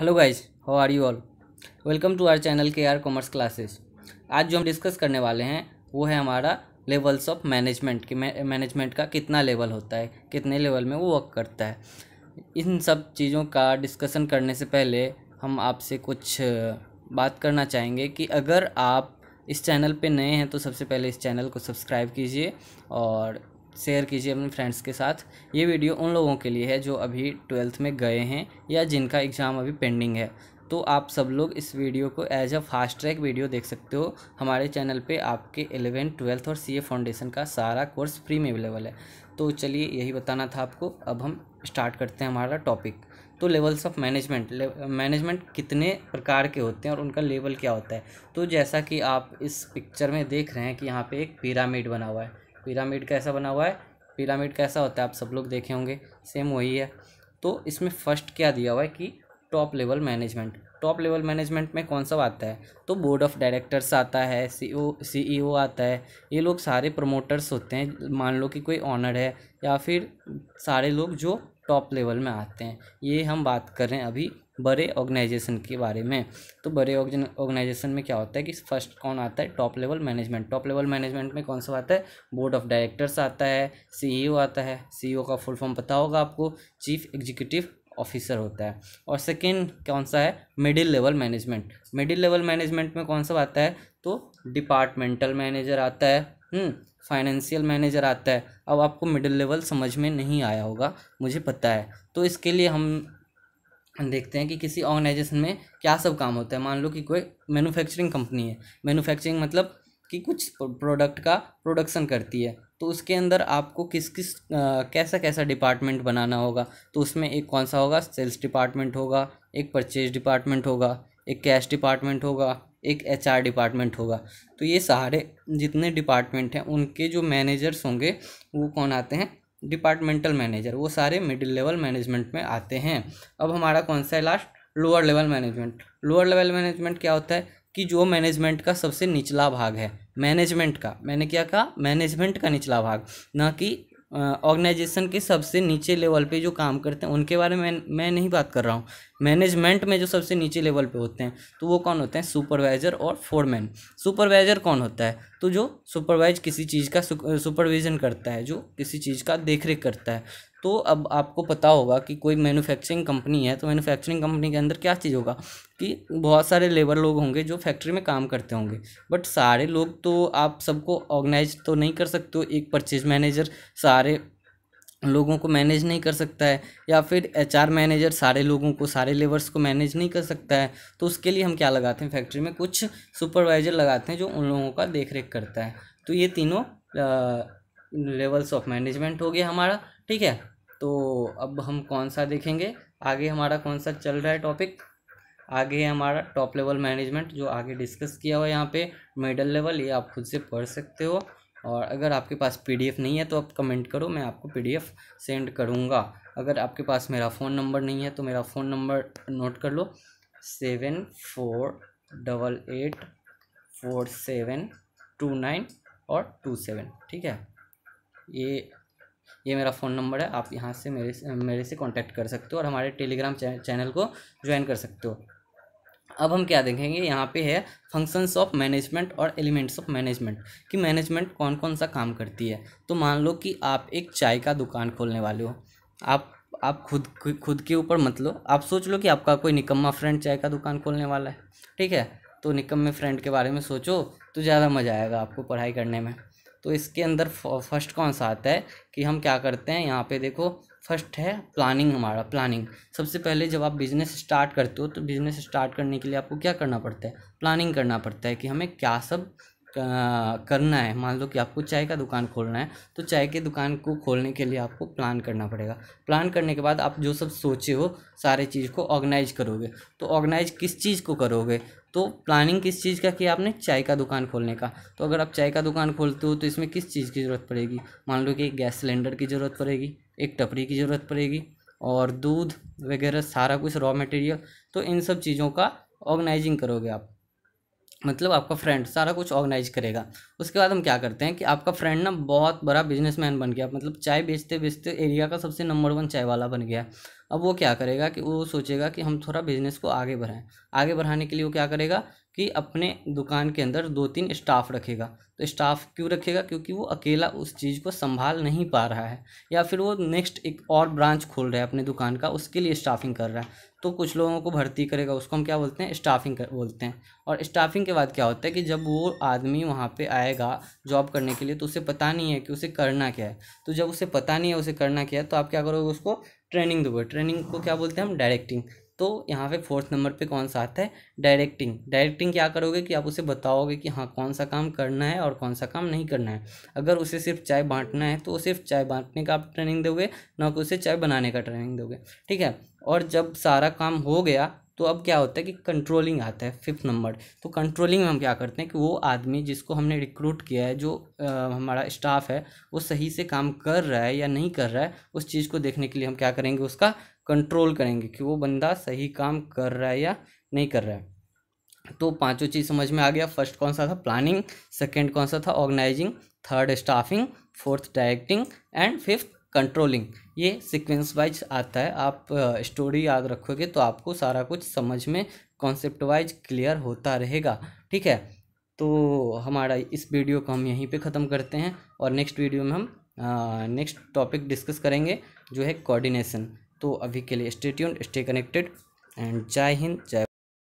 hello guys how are you all welcome to our channel K R commerce classes आज जो हम discuss करने वाले हैं वो है हमारा लेवल्स ऑफ मैनेजमेंट कि मैनेजमेंट का कितना लेवल होता है कितने लेवल में वो वर्क करता है इन सब चीज़ों का डिस्कसन करने से पहले हम आपसे कुछ बात करना चाहेंगे कि अगर आप इस चैनल पे नए हैं तो सबसे पहले इस चैनल को सब्सक्राइब कीजिए और शेयर कीजिए अपने फ्रेंड्स के साथ ये वीडियो उन लोगों के लिए है जो अभी ट्वेल्थ में गए हैं या जिनका एग्ज़ाम अभी पेंडिंग है तो आप सब लोग इस वीडियो को as a fast track video देख सकते हो हमारे चैनल पे आपके एलेवेंथ ट्वेल्थ और सीए फाउंडेशन का सारा कोर्स फ्री में अवेलेबल है तो चलिए यही बताना था आपको अब हम स्टार्ट करते हैं हमारा टॉपिक तो लेवल्स ऑफ मैनेजमेंट मैनेजमेंट कितने प्रकार के होते हैं और उनका लेवल क्या होता है तो जैसा कि आप इस पिक्चर में देख रहे हैं कि यहाँ पर एक पिरामिड बना हुआ है पिरामिड कैसा बना हुआ है पिरामिड कैसा होता है आप सब लोग देखे होंगे सेम वही है तो इसमें फर्स्ट क्या दिया हुआ है कि top level management top level management में कौन सा आता है तो बोर्ड ऑफ डायरेक्टर्स आता है सी ओ e e आता है ये लोग सारे प्रमोटर्स होते हैं मान लो कि कोई ऑनर है या फिर सारे लोग जो टॉप लेवल में आते हैं ये हम बात कर रहे हैं अभी बड़े ऑर्गेनाइजेशन के बारे में तो बड़े ऑर्गेनाइजेशन में क्या होता है कि फर्स्ट कौन आता है top level management top level management में कौन सा आता है बोर्ड ऑफ डायरेक्टर्स आता है सीईओ आता है सीईओ का फुल फॉर्म पता होगा आपको चीफ एग्जीक्यूटिव ऑफिसर होता है और सेकेंड कौन सा है middle level management middle level management में कौन सा आता है तो डिपार्टमेंटल मैनेजर आता है हम्म, फाइनेंशियल मैनेजर आता है अब आपको मिडिल लेवल समझ में नहीं आया होगा मुझे पता है तो इसके लिए हम देखते हैं कि किसी ऑर्गेनाइजेशन में क्या सब काम होता है मान लो कि कोई मैन्युफैक्चरिंग कंपनी है मैन्युफैक्चरिंग मतलब कि कुछ प्रोडक्ट का प्रोडक्शन करती है तो उसके अंदर आपको किस किस आ, कैसा कैसा डिपार्टमेंट बनाना होगा तो उसमें एक कौन सा होगा सेल्स डिपार्टमेंट होगा एक परचेज डिपार्टमेंट होगा एक कैश डिपार्टमेंट होगा एक एच आर डिपार्टमेंट होगा तो ये सारे जितने डिपार्टमेंट हैं उनके जो मैनेजर्स होंगे वो कौन आते हैं डिपार्टमेंटल मैनेजर वो सारे मिडिल लेवल मैनेजमेंट में आते हैं अब हमारा कौन सा है last lower level management lower level management क्या होता है कि जो मैनेजमेंट का सबसे निचला भाग है मैनेजमेंट का मैंने क्या कहा मैनेजमेंट का निचला भाग ना कि ऑर्गेनाइजेशन के सबसे नीचे लेवल पे जो काम करते हैं उनके बारे में मैं नहीं बात कर रहा हूँ मैनेजमेंट में जो सबसे नीचे लेवल पे होते हैं तो वो कौन होते हैं सुपरवाइज़र और फोरमैन सुपरवाइज़र कौन होता है तो जो सुपरवाइज किसी चीज़ का सुपरविज़न करता है जो किसी चीज़ का देख रेख करता है तो अब आपको पता होगा कि कोई मैन्युफैक्चरिंग कंपनी है तो मैन्युफैक्चरिंग कंपनी के अंदर क्या चीज़ होगा कि बहुत सारे लेबर लोग होंगे जो फैक्ट्री में काम करते होंगे बट सारे लोग तो आप सबको ऑर्गेनाइज तो नहीं कर सकते हो एक परचेज मैनेजर सारे लोगों को मैनेज नहीं कर सकता है या फिर एच मैनेजर सारे लोगों को सारे लेवर्स को मैनेज नहीं कर सकता है तो उसके लिए हम क्या लगाते हैं फैक्ट्री में कुछ सुपरवाइजर लगाते हैं जो उन लोगों का देख रेख करता है तो ये तीनों लेवल्स ऑफ मैनेजमेंट हो गया हमारा ठीक है तो अब हम कौन सा देखेंगे आगे हमारा कौन सा चल रहा है टॉपिक आगे है हमारा टॉप लेवल मैनेजमेंट जो आगे डिस्कस किया हुआ है यहाँ पे मिडल लेवल ये आप खुद से पढ़ सकते हो और अगर आपके पास पीडीएफ नहीं है तो आप कमेंट करो मैं आपको पीडीएफ सेंड करूँगा अगर आपके पास मेरा फ़ोन नंबर नहीं है तो मेरा फ़ोन नंबर नोट कर लो seven four double eight four seven two nine और टू सेवन ठीक है ये ये मेरा फ़ोन नंबर है आप यहाँ से मेरे से मेरे से कांटेक्ट कर सकते हो और हमारे टेलीग्राम चैनल को ज्वाइन कर सकते हो अब हम क्या देखेंगे यहाँ पे है फंक्शंस ऑफ मैनेजमेंट और एलिमेंट्स ऑफ मैनेजमेंट कि मैनेजमेंट कौन कौन सा काम करती है तो मान लो कि आप एक चाय का दुकान खोलने वाले हो आप आप खुद खुद के ऊपर मत लो आप सोच लो कि आपका कोई निकम्मा फ्रेंड चाय का दुकान खोलने वाला है ठीक है तो निकम्मे फ्रेंड के बारे में सोचो तो ज़्यादा मज़ा आएगा आपको पढ़ाई करने में तो इसके अंदर फर्स्ट कौन सा आता है कि हम क्या करते हैं यहाँ पे देखो फर्स्ट है प्लानिंग हमारा प्लानिंग सबसे पहले जब आप बिज़नेस स्टार्ट करते हो तो बिज़नेस स्टार्ट करने के लिए आपको क्या करना पड़ता है प्लानिंग करना पड़ता है कि हमें क्या सब करना है मान लो कि आपको चाय का दुकान खोलना है तो चाय की दुकान को खोलने के लिए आपको प्लान करना पड़ेगा प्लान करने के बाद आप जो सब सोचे हो सारे चीज़ को ऑर्गेनाइज करोगे तो ऑर्गेनाइज किस चीज़ को करोगे तो प्लानिंग किस चीज़ का किया आपने चाय का दुकान खोलने का तो अगर आप चाय का दुकान खोलते हो तो इसमें किस चीज़ की ज़रूरत पड़ेगी मान लो कि गैस सिलेंडर की ज़रूरत पड़ेगी एक टपरी की ज़रूरत पड़ेगी और दूध वगैरह सारा कुछ रॉ मटेरियल तो इन सब चीज़ों का ऑर्गेनाइजिंग करोगे आप मतलब आपका फ्रेंड सारा कुछ ऑर्गेनाइज करेगा उसके बाद हम क्या करते हैं कि आपका फ्रेंड ना बहुत बड़ा बिजनेसमैन बन गया मतलब चाय बेचते बेचते एरिया का सबसे नंबर वन चाय वाला बन गया अब वो क्या करेगा कि वो सोचेगा कि हम थोड़ा बिजनेस को आगे बढ़ाएं आगे बढ़ाने के लिए वो क्या करेगा कि अपने दुकान के अंदर दो तीन स्टाफ रखेगा तो स्टाफ क्यों रखेगा क्योंकि वो अकेला उस चीज़ को संभाल नहीं पा रहा है या फिर वो नेक्स्ट एक और ब्रांच खोल रहा है अपने दुकान का उसके लिए स्टाफिंग कर रहा है तो कुछ लोगों को भर्ती करेगा उसको हम क्या बोलते हैं स्टाफिंग कर बोलते हैं और स्टाफिंग के बाद क्या होता है कि जब वो आदमी वहाँ पर आएगा जॉब करने के लिए तो उसे पता नहीं है कि उसे करना क्या है तो जब उसे पता नहीं है उसे करना क्या है तो आप क्या करोगे उसको ट्रेनिंग दोगे ट्रेनिंग को क्या बोलते हैं हम डायरेक्टिंग तो यहाँ पे फोर्थ नंबर पे कौन सा आता है डायरेक्टिंग डायरेक्टिंग क्या करोगे कि आप उसे बताओगे कि हाँ कौन सा काम करना है और कौन सा काम नहीं करना है अगर उसे सिर्फ चाय बांटना है तो सिर्फ चाय बांटने का आप ट्रेनिंग दोगे ना कि उसे चाय बनाने का ट्रेनिंग दोगे ठीक है और जब सारा काम हो गया तो अब क्या होता है कि कंट्रोलिंग आता है फिफ्थ नंबर तो कंट्रोलिंग में हम क्या करते हैं कि वो आदमी जिसको हमने रिक्रूट किया है जो आ, हमारा स्टाफ है वो सही से काम कर रहा है या नहीं कर रहा है उस चीज़ को देखने के लिए हम क्या करेंगे उसका कंट्रोल करेंगे कि वो बंदा सही काम कर रहा है या नहीं कर रहा है तो पांचों चीज़ समझ में आ गया फर्स्ट कौन सा था प्लानिंग सेकंड कौन सा था organizing third staffing fourth directing and fifth controlling ये सीक्वेंस वाइज आता है आप स्टोरी याद रखोगे तो आपको सारा कुछ समझ में कॉन्सेप्ट वाइज क्लियर होता रहेगा ठीक है तो हमारा इस वीडियो को हम यहीं पे ख़त्म करते हैं और नेक्स्ट वीडियो में हम नेक्स्ट टॉपिक डिस्कस करेंगे जो है कोऑर्डिनेशन तो अभी के लिए स्टेट्यून स्टे कनेक्टेड एंड जय हिंद जय